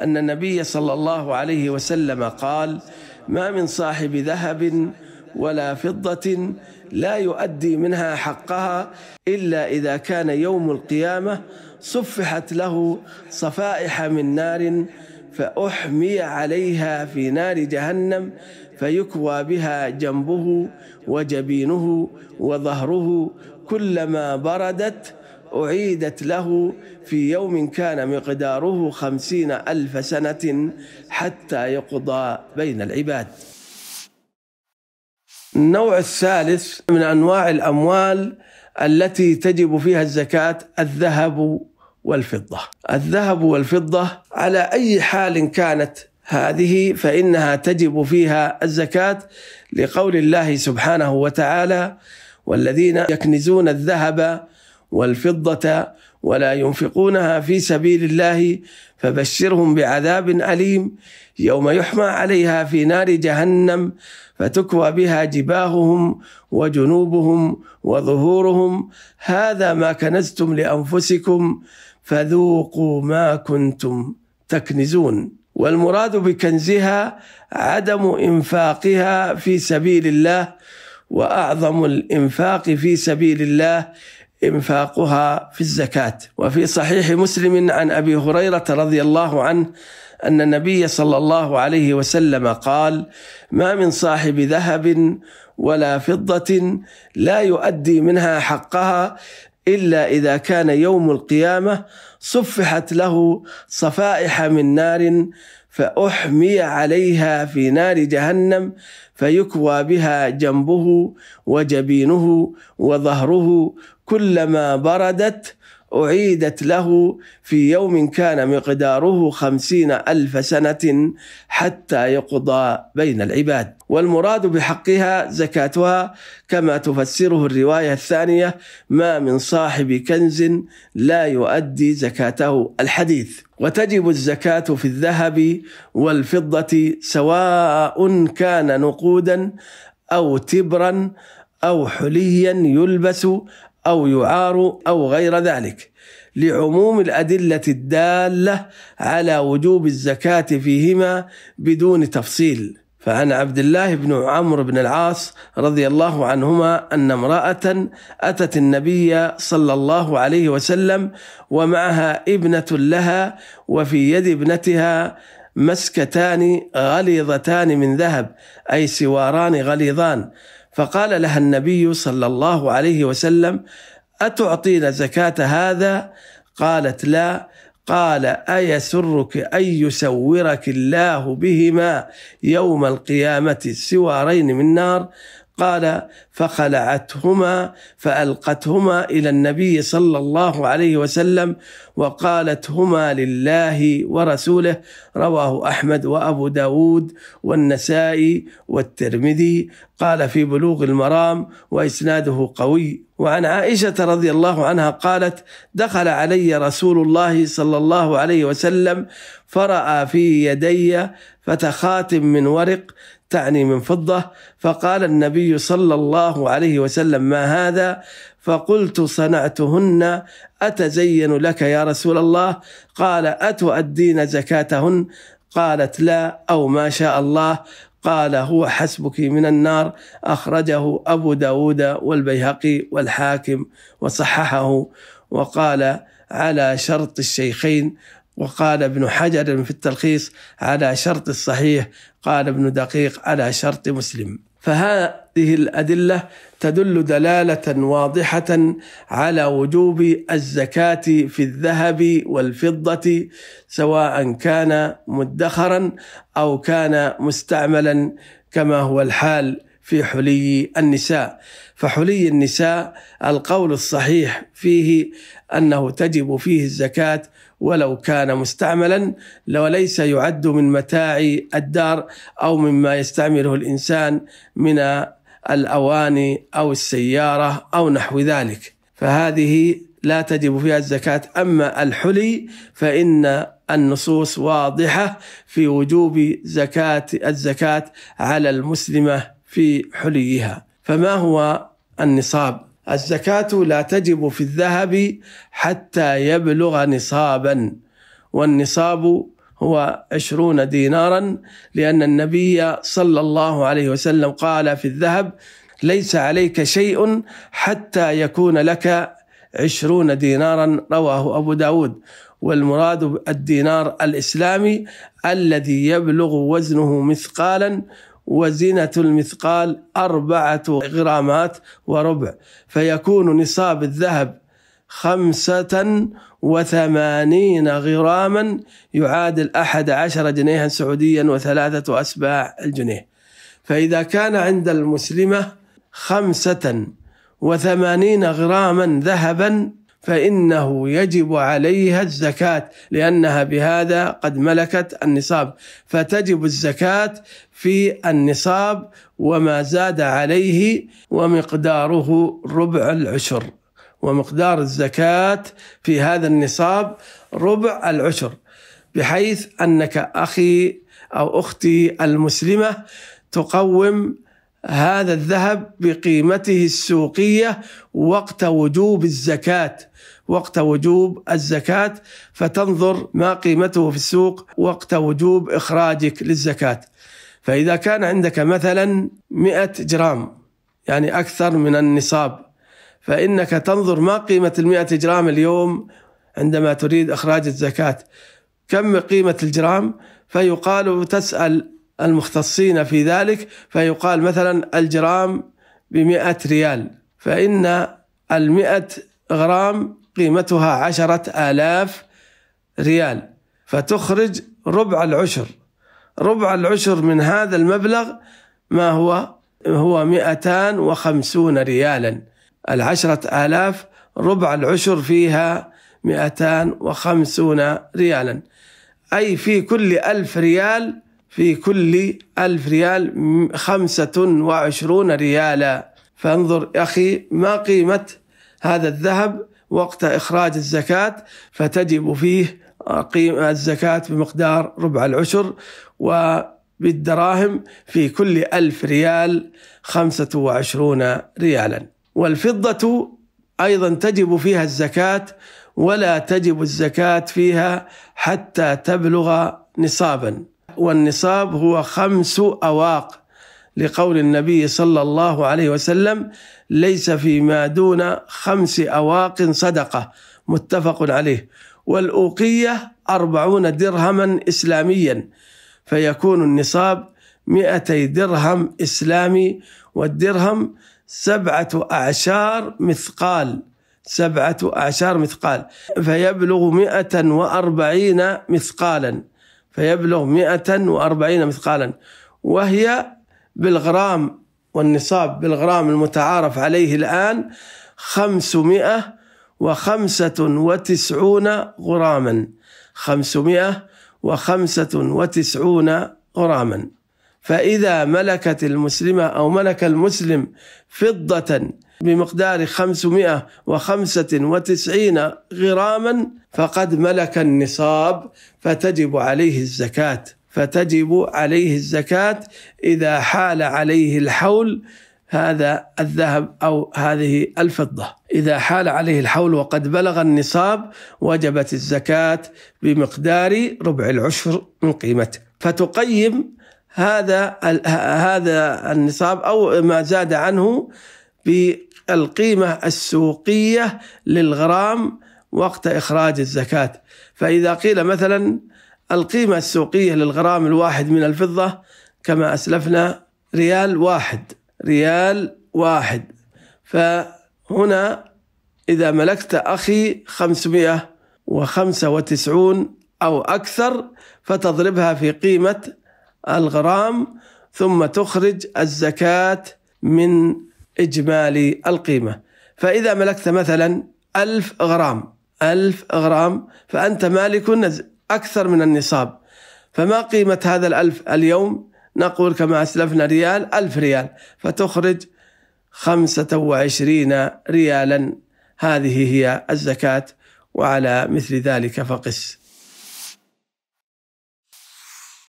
أن النبي صلى الله عليه وسلم قال ما من صاحب ذهب ولا فضة لا يؤدي منها حقها إلا إذا كان يوم القيامة صفحت له صفائح من نار فأحمي عليها في نار جهنم فيكوى بها جنبه وجبينه وظهره كلما بردت أعيدت له في يوم كان مقداره خمسين ألف سنة حتى يقضى بين العباد النوع الثالث من أنواع الأموال التي تجب فيها الزكاة الذهب والفضة الذهب والفضة على أي حال كانت هذه فإنها تجب فيها الزكاة لقول الله سبحانه وتعالى والذين يكنزون الذهب والفضة ولا ينفقونها في سبيل الله فبشرهم بعذاب أليم يوم يحمى عليها في نار جهنم فتكوى بها جباههم وجنوبهم وظهورهم هذا ما كنزتم لأنفسكم فذوقوا ما كنتم تكنزون والمراد بكنزها عدم إنفاقها في سبيل الله وأعظم الإنفاق في سبيل الله انفاقها في الزكاه وفي صحيح مسلم عن ابي هريره رضي الله عنه ان النبي صلى الله عليه وسلم قال ما من صاحب ذهب ولا فضه لا يؤدي منها حقها الا اذا كان يوم القيامه صفحت له صفائح من نار فأحمي عليها في نار جهنم فيكوى بها جنبه وجبينه وظهره كلما بردت أعيدت له في يوم كان مقداره خمسين ألف سنة حتى يقضى بين العباد والمراد بحقها زكاتها كما تفسره الرواية الثانية ما من صاحب كنز لا يؤدي زكاته الحديث وتجب الزكاة في الذهب والفضة سواء كان نقودا أو تبرا أو حليا يلبس أو يعار أو غير ذلك لعموم الأدلة الدالة على وجوب الزكاة فيهما بدون تفصيل فعن عبد الله بن عمرو بن العاص رضي الله عنهما ان امراه اتت النبي صلى الله عليه وسلم ومعها ابنه لها وفي يد ابنتها مسكتان غليظتان من ذهب اي سواران غليظان فقال لها النبي صلى الله عليه وسلم اتعطين زكاه هذا قالت لا قال ايسرك ان يسورك الله بهما يوم القيامه سوارين من نار قال فخلعتهما فالقتهما الى النبي صلى الله عليه وسلم وقالتهما لله ورسوله رواه احمد وابو داود والنسائي والترمذي قال في بلوغ المرام واسناده قوي وعن عائشه رضي الله عنها قالت دخل علي رسول الله صلى الله عليه وسلم فراى في يدي فتخاتم من ورق تعني من فضة فقال النبي صلى الله عليه وسلم ما هذا فقلت صنعتهن أتزين لك يا رسول الله قال أتؤدين زكاتهن قالت لا أو ما شاء الله قال هو حسبك من النار أخرجه أبو داود والبيهقي والحاكم وصححه وقال على شرط الشيخين وقال ابن حجر في التلخيص على شرط الصحيح قال ابن دقيق على شرط مسلم فهذه الأدلة تدل دلالة واضحة على وجوب الزكاة في الذهب والفضة سواء كان مدخرا أو كان مستعملا كما هو الحال في حلي النساء فحلي النساء القول الصحيح فيه انه تجب فيه الزكاه ولو كان مستعملا وليس يعد من متاع الدار او مما يستعمله الانسان من الاواني او السياره او نحو ذلك فهذه لا تجب فيها الزكاه اما الحلي فان النصوص واضحه في وجوب زكاه الزكاه على المسلمه في حليها فما هو النصاب الزكاة لا تجب في الذهب حتى يبلغ نصابا والنصاب هو عشرون دينارا لأن النبي صلى الله عليه وسلم قال في الذهب ليس عليك شيء حتى يكون لك عشرون دينارا رواه أبو داود والمراد الدينار الإسلامي الذي يبلغ وزنه مثقالا وزنة المثقال أربعة غرامات وربع فيكون نصاب الذهب خمسة وثمانين غراما يعادل أحد عشر جنيها سعوديا وثلاثة أسباع الجنيه فإذا كان عند المسلمة خمسة وثمانين غراما ذهبا فإنه يجب عليها الزكاة لأنها بهذا قد ملكت النصاب فتجب الزكاة في النصاب وما زاد عليه ومقداره ربع العشر ومقدار الزكاة في هذا النصاب ربع العشر بحيث أنك أخي أو أختي المسلمة تقوم هذا الذهب بقيمته السوقيه وقت وجوب الزكاه وقت وجوب الزكاه فتنظر ما قيمته في السوق وقت وجوب اخراجك للزكاه فاذا كان عندك مثلا 100 جرام يعني اكثر من النصاب فانك تنظر ما قيمه ال جرام اليوم عندما تريد اخراج الزكاه كم قيمه الجرام فيقال تسال المختصين في ذلك فيقال مثلا الجرام بمئة ريال فإن المئة غرام قيمتها عشرة آلاف ريال فتخرج ربع العشر ربع العشر من هذا المبلغ ما هو هو مئتان وخمسون ريالا العشرة آلاف ربع العشر فيها مئتان وخمسون ريالا أي في كل ألف ريال في كل ألف ريال خمسة وعشرون ريالا فانظر أخي ما قيمة هذا الذهب وقت إخراج الزكاة فتجب فيه قيمة الزكاة بمقدار ربع العشر وبالدراهم في كل ألف ريال خمسة وعشرون ريالا والفضة أيضا تجب فيها الزكاة ولا تجب الزكاة فيها حتى تبلغ نصابا والنصاب هو خمس أواق لقول النبي صلى الله عليه وسلم ليس فيما دون خمس أواق صدقة متفق عليه والأوقية أربعون درهما إسلاميا فيكون النصاب مئتي درهم إسلامي والدرهم سبعة أعشار مثقال سبعة أعشار مثقال فيبلغ مئة وأربعين مثقالا فيبلغ 140 مثقالا وهي بالغرام والنصاب بالغرام المتعارف عليه الآن 595 غراما 595 غراما فإذا ملكت المسلمة أو ملك المسلم فضة بمقدار 595 غراما فقد ملك النصاب فتجب عليه الزكاة فتجب عليه الزكاة إذا حال عليه الحول هذا الذهب أو هذه الفضة إذا حال عليه الحول وقد بلغ النصاب وجبت الزكاة بمقدار ربع العشر من قيمته فتقيم هذا هذا النصاب او ما زاد عنه بالقيمه السوقيه للغرام وقت اخراج الزكاه فاذا قيل مثلا القيمه السوقيه للغرام الواحد من الفضه كما اسلفنا ريال واحد ريال واحد فهنا إذا ملكت أخي 595 أو أكثر فتضربها في قيمة الغرام ثم تخرج الزكاة من إجمالي القيمة فإذا ملكت مثلا ألف غرام ألف غرام فأنت مالك أكثر من النصاب فما قيمة هذا الألف اليوم نقول كما أسلفنا ريال ألف ريال فتخرج خمسة وعشرين ريالا هذه هي الزكاة وعلى مثل ذلك فقس